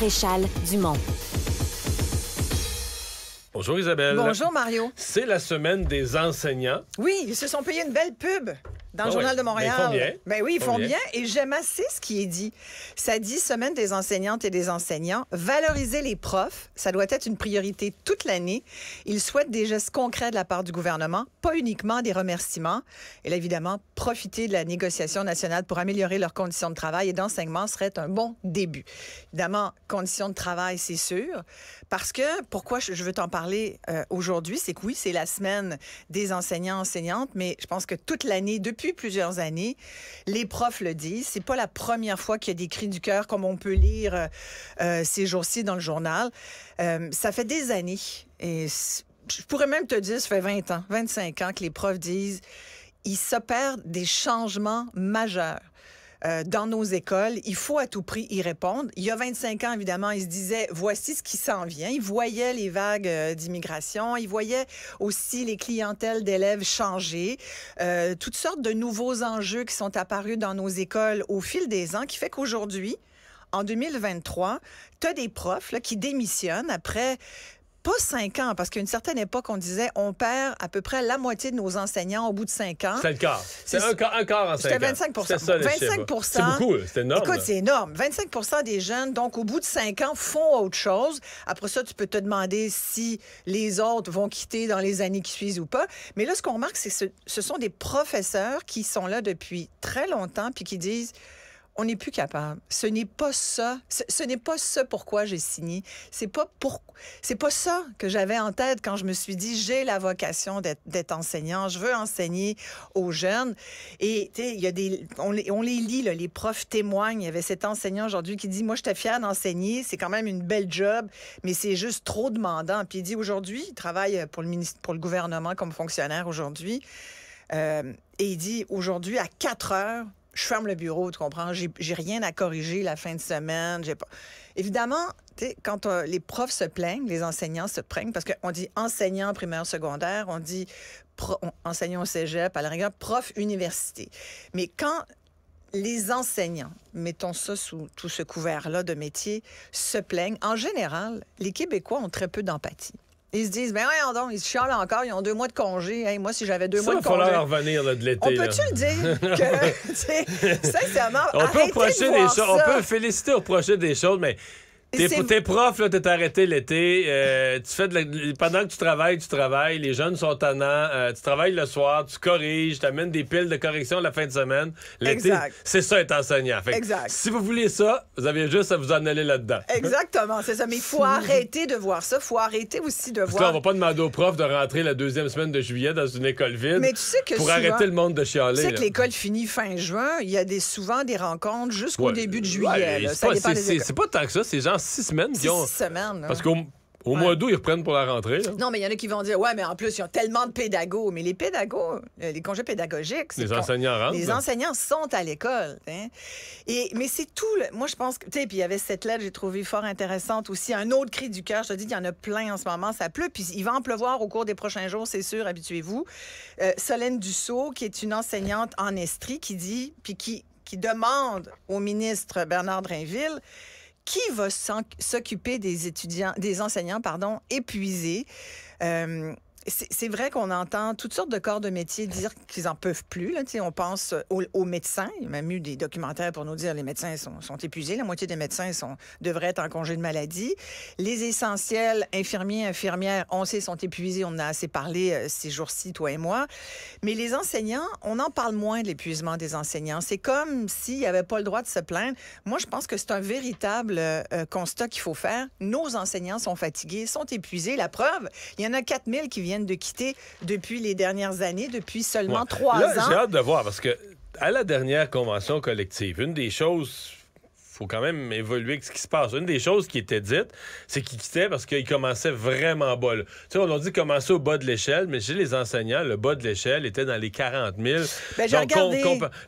Maréchal Dumont. Bonjour Isabelle. Bonjour Mario. C'est la semaine des enseignants. Oui, ils se sont payés une belle pub dans ah le Journal de Montréal. Ben, ils font bien. Ben oui, ils font, bien. Et j'aime assez ce qui est dit. Ça dit Semaine des enseignantes et des enseignants. Valoriser les profs, ça doit être une priorité toute l'année. Ils souhaitent des gestes concrets de la part du gouvernement, pas uniquement des remerciements. Et là, évidemment, profiter de la négociation nationale pour améliorer leurs conditions de travail et d'enseignement serait un bon début. Évidemment, conditions de travail, c'est sûr. Parce que, pourquoi je veux t'en parler euh, aujourd'hui, c'est que oui, c'est la Semaine des enseignants-enseignantes, mais je pense que toute l'année, depuis depuis plusieurs années. Les profs le disent. C'est pas la première fois qu'il y a des cris du cœur comme on peut lire euh, euh, ces jours-ci dans le journal. Euh, ça fait des années et je pourrais même te dire, ça fait 20 ans, 25 ans que les profs disent, il s'opère des changements majeurs euh, dans nos écoles. Il faut à tout prix y répondre. Il y a 25 ans, évidemment, ils se disaient, voici ce qui s'en vient. Ils voyaient les vagues euh, d'immigration. Ils voyaient aussi les clientèles d'élèves changer. Euh, toutes sortes de nouveaux enjeux qui sont apparus dans nos écoles au fil des ans, qui fait qu'aujourd'hui, en 2023, tu as des profs qui démissionnent après pas cinq ans, parce qu'à une certaine époque, on disait on perd à peu près la moitié de nos enseignants au bout de cinq ans. C'est le quart. C'est un, quart, en cinq ans. C'était 25 C'est beaucoup, c'est énorme. Écoute, c'est énorme. 25 des jeunes, donc au bout de cinq ans, font autre chose. Après ça, tu peux te demander si les autres vont quitter dans les années qui suivent ou pas. Mais là, ce qu'on remarque, c'est que ce, ce sont des professeurs qui sont là depuis très longtemps puis qui disent on n'est plus capable. Ce n'est pas ça. Ce, n'est pas ça pourquoi j'ai signé. C'est pas pour, c'est pas ça que j'avais en tête quand je me suis dit j'ai la vocation d'être enseignant. Je veux enseigner aux jeunes. Et il y a des, on les, lit les profs témoignent. Il y avait cet enseignant aujourd'hui qui dit moi je suis fier d'enseigner. C'est quand même une belle job, mais c'est juste trop demandant. Puis il dit aujourd'hui il travaille pour le ministre, pour le gouvernement comme fonctionnaire aujourd'hui. Euh, et il dit aujourd'hui à 4 heures je ferme le bureau, tu comprends? J'ai rien à corriger la fin de semaine. J'ai pas. Évidemment, quand euh, les profs se plaignent, les enseignants se plaignent, parce qu'on dit enseignant primaire secondaire, on dit enseignant au cégep, à la rigueur, prof université. Mais quand les enseignants, mettons ça sous tout ce couvert-là de métier, se plaignent, en général, les Québécois ont très peu d'empathie. Ils se disent, ben ouais, donc, ils se chialent encore, ils ont deux mois de congé. moi, si j'avais deux mois de congé. Il va falloir revenir de l'été. On peut-tu le dire que, sincèrement, on peut approcher des choses, on peut féliciter au reprocher des choses, mais T'es profs là, t'es arrêté l'été. Euh, tu fais Pendant que tu travailles, tu travailles. Les jeunes sont tannants. an. Euh, tu travailles le soir, tu corriges, tu amènes des piles de correction la fin de semaine. L'été, c'est ça être enseignant. exact. Si vous voulez ça, vous avez juste à vous en aller là-dedans. Exactement, c'est ça. Mais il faut arrêter de voir ça. faut arrêter aussi de voir... Là, on va pas demander aux profs de rentrer la deuxième semaine de juillet dans une école vide Mais tu sais que pour arrêter le monde de chialer. Tu sais que l'école finit fin juin. Il y a souvent des rencontres jusqu'au début de juillet. c'est pas, pas tant que ça. Ces gens six semaines. Parce qu'au au mois d'août, ils reprennent pour la rentrée. Non, mais il y en a qui vont dire Ouais, mais en plus, ils ont tellement de pédagogues. Mais les pédagogues, euh, les congés pédagogiques, les enseignants rentrent, Les enseignants sont à l'école. Hein. Et, mais c'est tout. moi, je pense que. Tu sais, puis il y avait cette lettre, j'ai trouvé fort intéressante aussi. Un autre cri du cœur. Je te dis, il y en a plein en ce moment. Ça pleut. Puis il va en pleuvoir au cours des prochains jours, c'est sûr. Habituez-vous. Euh, Solène Dussault, qui est une enseignante en Estrie, qui dit, puis qui, qui demande au ministre Bernard Drainville qui va s'occuper des étudiants, des enseignants, pardon, épuisés? Euh, c'est vrai qu'on entend toutes sortes de corps de métier dire qu'ils en peuvent plus. on pense aux, médecins. Il y a même eu des documentaires pour nous dire les médecins sont, épuisés. La moitié des médecins sont, devraient être en congé de maladie. Les essentiels, infirmiers, infirmières, on sait, sont épuisés. On a assez parlé euh, ces jours-ci, toi et moi. Mais les enseignants, on en parle moins de l'épuisement des enseignants. C'est comme s'il n'y avait pas le droit de se plaindre. Moi, je pense que c'est un véritable euh, euh, constat qu'il faut faire. Nos enseignants sont fatigués, sont épuisés. La preuve, il y en a 4000 qui viennent viennent de quitter depuis les dernières années, depuis seulement trois ans. J'ai hâte de voir parce que à la dernière convention collective, une des choses faut quand même évoluer ce qui se passe. Une des choses qui était dite, c'est qu'ils quittaient parce qu'ils commençaient vraiment bas. Tu sais, on a dit commencer au bas de l'échelle, mais chez les enseignants, le bas de l'échelle était dans les 40 000. Ben, j'ai regardé...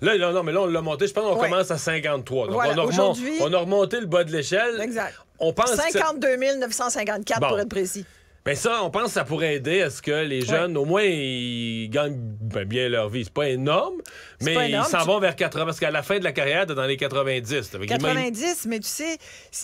là, non, mais là, on l'a monté. Je pense qu'on commence à 53. Donc, on, a remonté, le bas de l'échelle. Exact. On pense 52 954, pour être précis. Ben ça, on pense que ça pourrait aider à ce que les jeunes, au moins, ils gagnent ben bien leur vie. C'est pas énorme, mais ils s'en vont vers 80, parce qu'à la fin de la carrière, t'es dans les 90. 90, mais tu sais,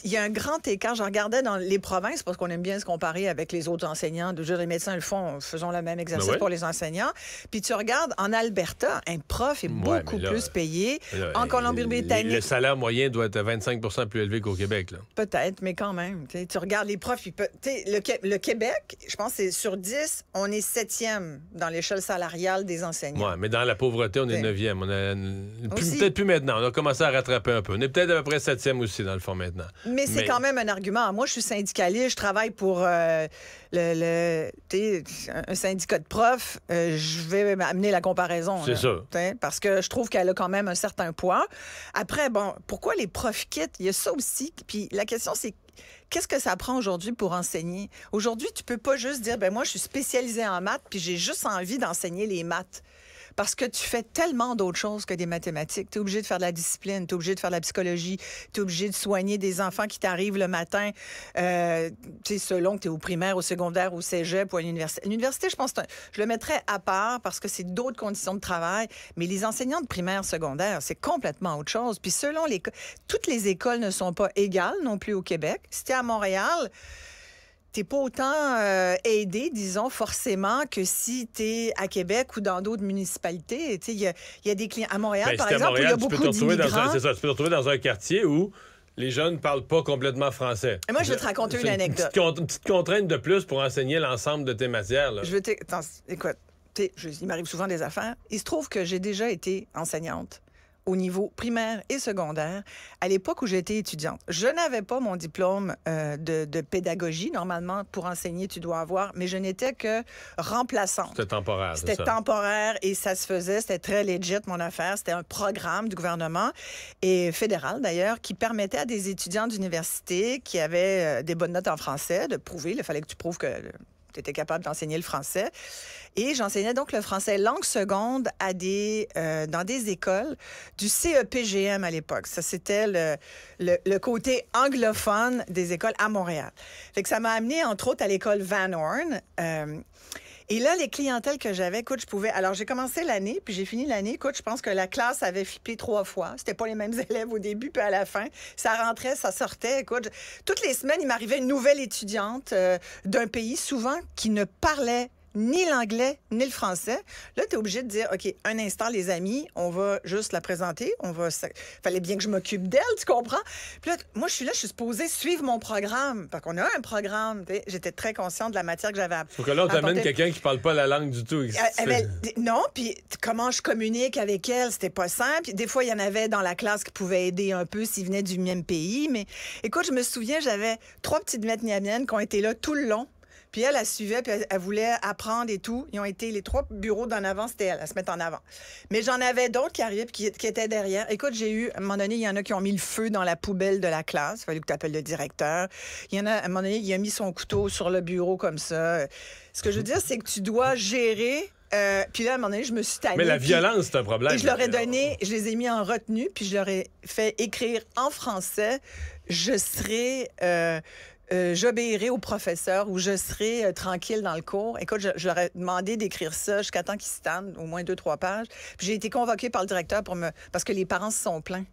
il y a un grand écart. Je regardais dans les provinces, parce qu'on aime bien se comparer avec les autres enseignants. De les médecins le font, faisons le même exercice ben pour les enseignants. Puis tu regardes, en Alberta, un prof est beaucoup plus payé. en Colombie-Britannique... Le salaire moyen doit être 25 plus élevé qu'au Québec. Peut-être, mais quand même. tu regardes les profs, le Québec je pense que sur 10, on est septième dans l'échelle salariale des enseignants. Oui, mais dans la pauvreté, on est neuvième. On peut-être plus maintenant. On a commencé à rattraper un peu. On est peut-être à peu près septième aussi, dans le fond, maintenant. Mais, c'est quand même un argument. Moi, je suis syndicaliste, je travaille pour euh, le, un syndicat de profs. Euh, je vais amener la comparaison. C'est ça. Parce que je trouve qu'elle a quand même un certain poids. Après, bon, pourquoi les profs quittent? Il y a ça aussi. Puis la question, c'est qu'est-ce que ça prend aujourd'hui pour enseigner? Aujourd'hui, tu peux pas juste dire, ben moi, je suis spécialisé en maths, puis j'ai juste envie d'enseigner les maths parce que tu fais tellement d'autres choses que des mathématiques. Tu es obligé de faire de la discipline, tu es obligé de faire de la psychologie, tu es obligé de soigner des enfants qui t'arrivent le matin, euh, selon que tu es au primaire, au secondaire, au cégep ou à l'université. L'université, je pense, je le mettrais à part parce que c'est d'autres conditions de travail, mais les enseignants de primaire, secondaire, c'est complètement autre chose. Puis selon les... Toutes les écoles ne sont pas égales non plus au Québec. Si tu à Montréal, t'es pas autant euh, aidé, disons, forcément, que si tu es à Québec ou dans d'autres municipalités. Il y, a des clients. À Montréal, ben, par exemple, où il y a beaucoup peux te ça, tu peux te retrouver dans un quartier où les jeunes ne parlent pas complètement français. Et moi, je vais te raconter une anecdote. Une petite, contrainte de plus pour enseigner l'ensemble de tes matières. Je vais Écoute, il m'arrive souvent des affaires. Il se trouve que j'ai déjà été enseignante au niveau primaire et secondaire. À l'époque où j'étais étudiante, je n'avais pas mon diplôme euh, de, pédagogie. Normalement, pour enseigner, tu dois avoir, mais je n'étais que remplaçante. C'était temporaire. C'était temporaire et ça se faisait. C'était très legit, mon affaire. C'était un programme du gouvernement et fédéral d'ailleurs qui permettait à des étudiants d'université qui avaient euh, des bonnes notes en français de prouver. Il fallait que tu prouves que tu étais capable d'enseigner le français. Et j'enseignais donc le français langue seconde à des, euh, dans des écoles du CEPGM à l'époque. Ça, c'était le, côté anglophone des écoles à Montréal. que ça m'a amené, entre autres, à l'école Van Horn. Euh, et là, les clientèles que j'avais, écoute, je pouvais. Alors, j'ai commencé l'année, puis j'ai fini l'année. Écoute, je pense que la classe avait flippé trois fois. C'était pas les mêmes élèves au début, puis à la fin. Ça rentrait, ça sortait. Écoute, toutes les semaines, il m'arrivait une nouvelle étudiante euh, d'un pays, souvent, qui ne parlait ni l'anglais, ni le français. Là, tu es obligé de dire, OK, un instant, les amis, on va juste la présenter. On va... Fallait bien que je m'occupe d'elle, tu comprends? Puis là, moi, je suis là, je suis supposée suivre mon programme. Parce qu'on a un programme. J'étais très consciente de la matière que j'avais appris. Faut que là, on t'amène quelqu'un qui parle pas la langue du tout. Euh, non, puis comment je communique avec elle, c'était pas simple. Des fois, il y en avait dans la classe qui pouvaient aider un peu s'ils venaient du même pays. Mais écoute, je me souviens, j'avais trois petites niamiennes qui ont été là tout le long puis elle, elle suivait, puis elle, voulait apprendre et tout. Ils ont été les trois bureaux d'en avant, c'était elle, à se mettre en avant. Mais j'en avais d'autres qui arrivaient, puis qui, étaient derrière. Écoute, j'ai eu, à un moment donné, il y en a qui ont mis le feu dans la poubelle de la classe. Il fallait que tu appelles le directeur. Il y en a, à un moment donné, il a mis son couteau sur le bureau comme ça. Ce que je veux dire, c'est que tu dois gérer euh, puis là, à un moment donné, je me suis tannée. Mais la violence, c'est un problème. je leur ai donné, je les ai mis en retenue, puis je leur ai fait écrire en français. Je serai, euh, euh, j'obéirai au professeur ou je serai euh, tranquille dans le cours. Écoute, je, leur ai demandé d'écrire ça jusqu'à temps qu'ils se au moins deux, trois pages. Puis j'ai été convoquée par le directeur pour me. parce que les parents se sont plaints.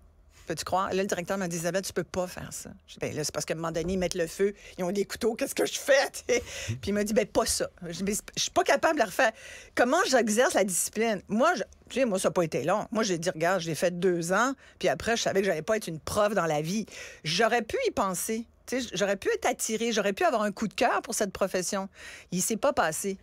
Peux-tu croire? Là, le directeur m'a dit, Isabelle, tu peux pas faire ça. Ben là, c'est parce qu'à un moment donné, ils mettent le feu, ils ont des couteaux, qu'est-ce que je fais? puis il m'a dit, ben pas ça. Je ben, suis pas capable de refaire. Comment j'exerce la discipline? Moi, je, tu sais, moi, ça n'a pas été long. Moi, j'ai dit, regarde, j'ai fait deux ans, puis après, je savais que j'allais pas être une prof dans la vie. J'aurais pu y penser. J'aurais pu être attirée, j'aurais pu avoir un coup de cœur pour cette profession. Il s'est pas passé.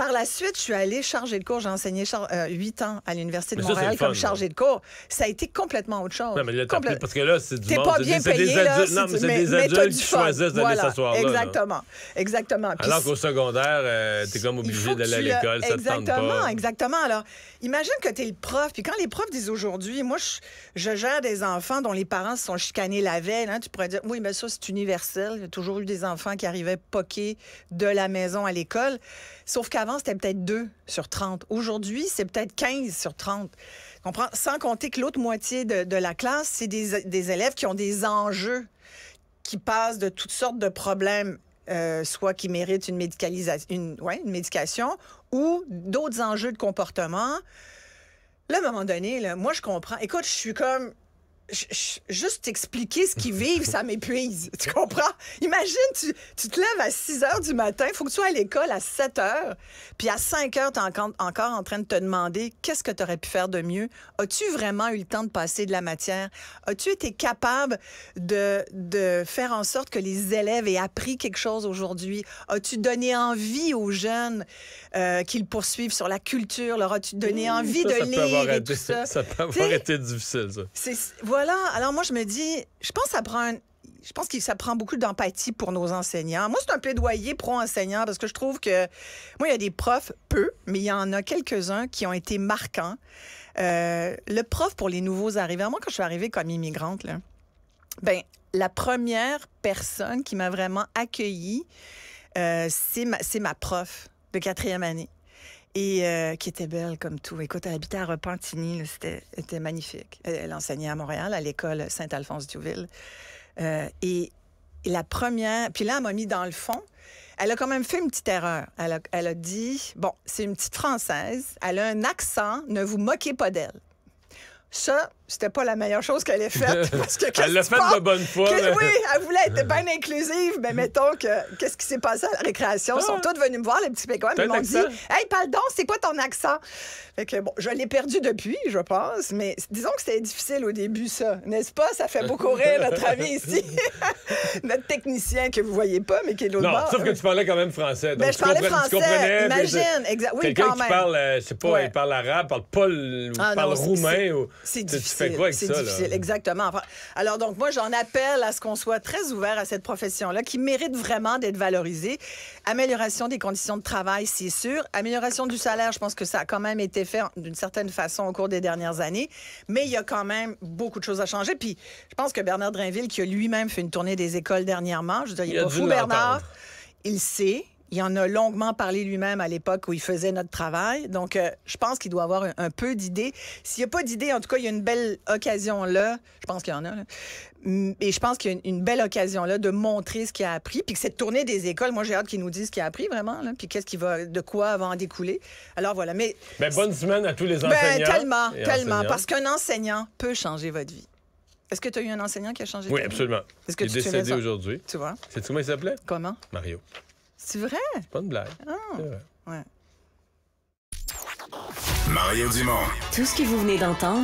Par la suite, je suis allée chargée de cours. J'ai enseigné euh, huit ans à l'Université de Montréal comme chargée de cours. Ça a été complètement autre chose. Non, mais là, parce que là, c'est du monde. pas bien des là, adultes, non, mais c'est des adultes qui choisissent d'aller voilà, s'asseoir là. Exactement. Exactement. Alors qu'au secondaire, euh, t'es comme obligé d'aller à l'école, Exactement, exactement. Alors, imagine que t'es le prof, puis quand les profs disent aujourd'hui, moi, je, gère des enfants dont les parents se sont chicanés la veille, hein, tu pourrais dire, oui, mais ça, c'est universel. J'ai toujours eu des enfants qui arrivaient poqués de la maison à l'école. Sauf qu'avant c'était peut-être 2 sur 30. Aujourd'hui, c'est peut-être 15 sur 30. Comprends? Sans compter que l'autre moitié de, de, la classe, c'est des, des élèves qui ont des enjeux, qui passent de toutes sortes de problèmes euh, soit qui méritent une, médicalisation, une, ouais, une médication ou d'autres enjeux de comportement. Là, à un moment donné, là, moi, je comprends. Écoute, je suis comme, juste expliquer ce qu'ils vivent, ça m'épuise. Tu comprends? Imagine, tu, tu, te lèves à 6 heures du matin, il faut que tu sois à l'école à 7 heures, puis à 5 heures, t'es encore, encore en train de te demander qu'est-ce que tu aurais pu faire de mieux? As-tu vraiment eu le temps de passer de la matière? As-tu été capable de, de faire en sorte que les élèves aient appris quelque chose aujourd'hui? As-tu donné envie aux jeunes euh, qu'ils poursuivent sur la culture? Leur as-tu donné mmh, envie de lire? et été, tout ça? ça peut avoir été difficile, ça. C'est, voilà, alors moi, je me dis, je pense que ça prend Je pense qu'il ça prend beaucoup d'empathie pour nos enseignants. Moi, c'est un plaidoyer pro-enseignant parce que je trouve que, moi, il y a des profs, peu, mais il y en a quelques-uns qui ont été marquants. Euh, le prof pour les nouveaux arrivés, moi, quand je suis arrivée comme immigrante, là, ben, la première personne qui m'a vraiment accueillie, euh, c'est ma prof de quatrième année et euh, qui était belle comme tout. Écoute, elle habitait à Repentigny, c'était, magnifique. Elle, enseignait à Montréal, à l'école Saint-Alphonse-Diouville. Euh, et la première, puis là, elle m'a mis dans le fond. Elle a quand même fait une petite erreur. elle a dit, bon, c'est une petite Française, elle a un accent, ne vous moquez pas d'elle ça, c'était pas la meilleure chose qu'elle ait faite. Parce que, elle l'a faite de bonne foi. Oui, elle voulait être bien inclusive, mais mettons que qu'est-ce qui s'est passé à la récréation? Ils sont ah. tous venus me voir, les petits et ils m'ont dit Hey, parle donc, c'est quoi ton accent? Fait bon, je l'ai perdu depuis, je pense, mais disons que c'était difficile au début, ça. N'est-ce pas? Ça fait beaucoup rire, notre ami ici. notre technicien que vous voyez pas, mais qui est l'autre bord. Non, sauf que tu parlais quand même français. Ben, donc je parlais français. Tu comprenais, imagine. Exact. Oui, Quelqu'un qui parle, euh, je sais pas, il parle arabe, parle pas ah, parle roumain. c'est difficile. C'est difficile, exactement. alors, donc, moi, j'en appelle à ce qu'on soit très ouvert à cette profession-là qui mérite vraiment d'être valorisée. Amélioration des conditions de travail, c'est sûr. Amélioration du salaire, je pense que ça a quand même été fait d'une certaine façon au cours des dernières années. Mais il y a quand même beaucoup de choses à changer. Puis je pense que Bernard Drinville, qui a lui-même fait une tournée des écoles dernièrement, je veux dire, il, est pas fou, Bernard. Il sait, il en a longuement parlé lui-même à l'époque où il faisait notre travail. Donc, euh, je pense qu'il doit avoir un, peu d'idées. S'il n'y a pas d'idées, en tout cas, il y a une belle occasion là. Je pense qu'il y en a. Mm, et je pense qu'il y a une, belle occasion là de montrer ce qu'il a appris. Puis que cette tournée des écoles, moi, j'ai hâte qu'il nous dise ce qu'il a appris vraiment. Là. Puis qu'est-ce qui va, de quoi va en découler. Alors voilà. Mais, ben, bonne semaine à tous les ben, enseignants. tellement, tellement. Parce qu'un enseignant peut changer votre vie. Est-ce que tu as eu un enseignant qui a changé Oui, absolument. Est-ce que il tu est décédé aujourd'hui. Tu vois. C'est comment il s'appelait? Comment? Mario. C'est vrai? C'est pas une blague. Ah. Ouais. Mario Dumont. Tout ce que vous venez d'entendre